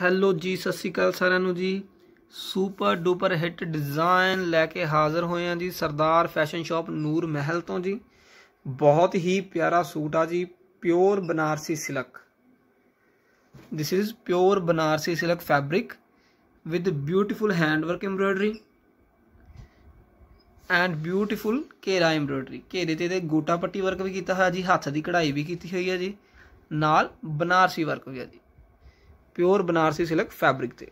hello ਜੀ ਸਤਿ ਸ਼੍ਰੀ ਅਕਾਲ ਸਾਰਿਆਂ ਨੂੰ ਜੀ ਸੁਪਰ ਡੂਪਰ ਹਿੱਟ ਡਿਜ਼ਾਈਨ ਲੈ ਕੇ ਹਾਜ਼ਰ ਹੋਏ ਆਂ ਜੀ ਸਰਦਾਰ ਫੈਸ਼ਨ ਸ਼ਾਪ ਨੂਰ ਮਹਿਲ ਤੋਂ ਜੀ ਬਹੁਤ ਹੀ ਪਿਆਰਾ ਸੂਟ ਆ ਜੀ pure Banarasi silk this is pure Banarasi silk fabric with beautiful handwork embroidery and beautiful ਕੇਰਾ ਐਮਬ੍ਰੋਇਡਰੀ ਕੇਰੇ ਤੇ ਤੇ ਗੋਟਾ ਪੱਟੀ ਵਰਕ ਵੀ ਕੀਤਾ ਹੋਇਆ ਜੀ ਹੱਥ ਦੀ ਕਢਾਈ ਵੀ ਕੀਤੀ ਹੋਈ ਹੈ ਜੀ ਨਾਲ ਬਨਾਰਸੀ ਵਰਕ ਵੀ ਹੈ ਜੀ ਪਿਓਰ ਬਨਾਰਸੀ ਸਿਲਕ ਫੈਬਰਿਕ ਤੇ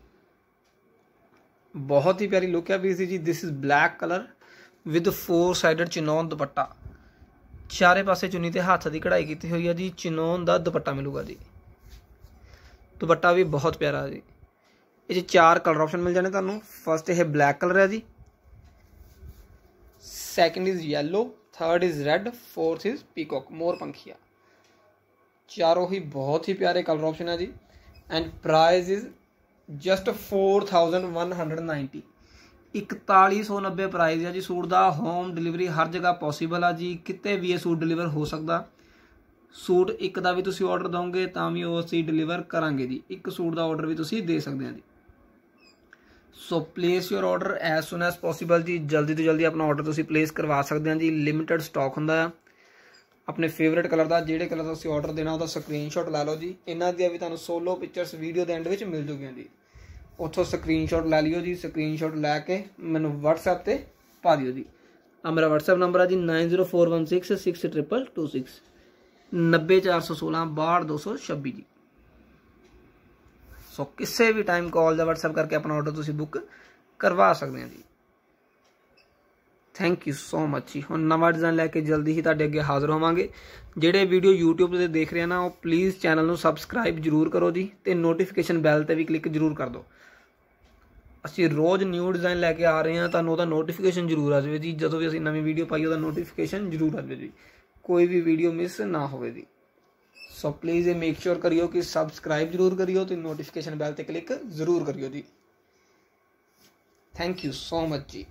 ਬਹੁਤ ਹੀ ਪਿਆਰੀ ਲੁੱਕ ਹੈ ਵੀਰ ਜੀ this is black colour with four sided chiffon dupatta ਚਾਰੇ ਪਾਸੇ ਚੁੰਨੀ ਤੇ ਹੱਥ ਦੀ ਕਢਾਈ ਕੀਤੀ ਹੋਈ ਹੈ ਜੀ ਚਿਨੋਨ ਦਾ ਦੁਪੱਟਾ ਮਿਲੂਗਾ ਜੀ ਦੁਪੱਟਾ ਵੀ ਬਹੁਤ ਪਿਆਰਾ ਜੀ ਇਹ ਜੀ ਚਾਰ ਕਲਰ ਆਪਸ਼ਨ ਮਿਲ ਜਾਣੇ ਤੁਹਾਨੂੰ ਫਸਟ ਇਹ ਬਲੈਕ ਕਲਰ ਹੈ ਜੀ second is yellow third is red fourth is peacock ਮੋਰ ਪੰਖੀਆ ਚਾਰੋਂ ਹੀ ਬਹੁਤ ਹੀ ਪਿਆਰੇ ਕਲਰ ਆਪਸ਼ਨ ਹੈ ਜੀ and price is just 4190 4190 price ਹੈ ਜੀ ਸੂਟ ਦਾ ਹੋਮ ਡਿਲੀਵਰੀ ਹਰ ਜਗ੍ਹਾ ਪੋਸੀਬਲ ਆ ਜੀ ਕਿਤੇ ਵੀ ਇਹ ਸੂਟ ਡਿਲੀਵਰ ਹੋ ਸਕਦਾ ਸੂਟ ਇੱਕ ਦਾ ਵੀ ਤੁਸੀਂ ਆਰਡਰ ਦੋਗੇ ਤਾਂ ਵੀ ਉਹ ਅਸੀਂ ਡਿਲੀਵਰ ਕਰਾਂਗੇ ਜੀ ਇੱਕ ਸੂਟ ਦਾ ਆਰਡਰ ਵੀ ਤੁਸੀਂ ਦੇ ਸਕਦੇ ਆ ਜੀ so place your order as soon as possible ਜੀ ਜਲਦੀ ਤੋਂ ਜਲਦੀ ਆਪਣਾ ਆਰਡਰ ਤੁਸੀਂ ਪਲੇਸ ਕਰਵਾ ਸਕਦੇ ਆ ਜੀ ਲਿਮਿਟਿਡ ਸਟਾਕ ਹੁੰਦਾ ਆ ਆਪਣੇ ਫੇਵਰਿਟ ਕਲਰ ਦਾ ਜਿਹੜੇ ਕਲਰ ਦਾ ਤੁਸੀਂ ਆਰਡਰ ਦੇਣਾ ਉਹਦਾ ਸਕਰੀਨਸ਼ਾਟ ਲੈ ਲਓ ਜੀ ਇਹਨਾਂ ਦੀਆਂ ਵੀ ਤੁਹਾਨੂੰ ਸੋਲੋ ਪਿਕਚਰਸ ਵੀਡੀਓ ਦੇ ਐਂਡ ਵਿੱਚ ਮਿਲ ਜੂਗੀਆਂ ਜੀ ਉੱਥੋਂ ਸਕਰੀਨਸ਼ਾਟ ਲੈ ਲਿਓ ਜੀ ਸਕਰੀਨਸ਼ਾਟ ਲੈ ਕੇ ਮੈਨੂੰ WhatsApp ਤੇ ਪਾ ਦਿਓ ਜੀ ਆ ਮੇਰਾ WhatsApp ਨੰਬਰ ਆ ਜੀ 9041666226 90416 ਜੀ ਸੋ ਕਿਸੇ ਵੀ ਟਾਈਮ ਕਾਲ ਦਾ WhatsApp ਕਰਕੇ ਆਪਣਾ ਆਰਡਰ ਤੁਸੀਂ ਬੁੱਕ ਕਰਵਾ ਸਕਦੇ ਆ ਜੀ ਥੈਂਕ ਯੂ ਸੋ ਮਚ ਜੀ ਹੁਣ ਨਵਾਂ ਡਿਜ਼ਾਈਨ ਲੈ ਕੇ ਜਲਦੀ ਹੀ ਤੁਹਾਡੇ ਅੱਗੇ ਹਾਜ਼ਰ ਹੋਵਾਂਗੇ ਜਿਹੜੇ ਵੀਡੀਓ YouTube ਤੇ ਦੇਖ ਰਹੇ ਨਾ ਉਹ ਪਲੀਜ਼ ਚੈਨਲ ਨੂੰ ਸਬਸਕ੍ਰਾਈਬ ਜਰੂਰ ਕਰੋ ਜੀ ਤੇ ਨੋਟੀਫਿਕੇਸ਼ਨ ਬੈਲ ਤੇ ਵੀ ਕਲਿੱਕ ਜਰੂਰ ਕਰ ਦਿਓ ਅਸੀਂ ਰੋਜ਼ ਨਿਊ ਡਿਜ਼ਾਈਨ ਲੈ ਕੇ ਆ ਰਹੇ ਹਾਂ ਤੁਹਾਨੂੰ ਉਹਦਾ ਨੋਟੀਫਿਕੇਸ਼ਨ ਜਰੂਰ ਆ ਜਾਵੇ ਜੀ ਜਦੋਂ ਵੀ ਅਸੀਂ ਨਵੀਂ ਵੀਡੀਓ ਪਾਈ ਉਹਦਾ ਨੋਟੀਫਿਕੇਸ਼ਨ ਜਰੂਰ ਆ ਜਾਵੇ ਜੀ ਕੋਈ ਵੀ ਵੀਡੀਓ ਮਿਸ ਨਾ ਹੋਵੇ ਜੀ ਸੋ ਪਲੀਜ਼ ਇਹ ਮੇਕ ਸ਼ੋਰ ਕਰਿਓ ਕਿ ਸਬਸਕ੍ਰਾਈਬ ਜਰੂਰ ਕਰਿਓ ਤੇ ਨੋਟੀਫਿਕੇਸ਼ਨ ਬੈਲ ਤੇ ਕਲਿੱਕ ਜਰੂਰ ਕਰਿਓ ਜੀ ਥੈਂਕ ਯੂ ਸੋ ਮਚ ਜੀ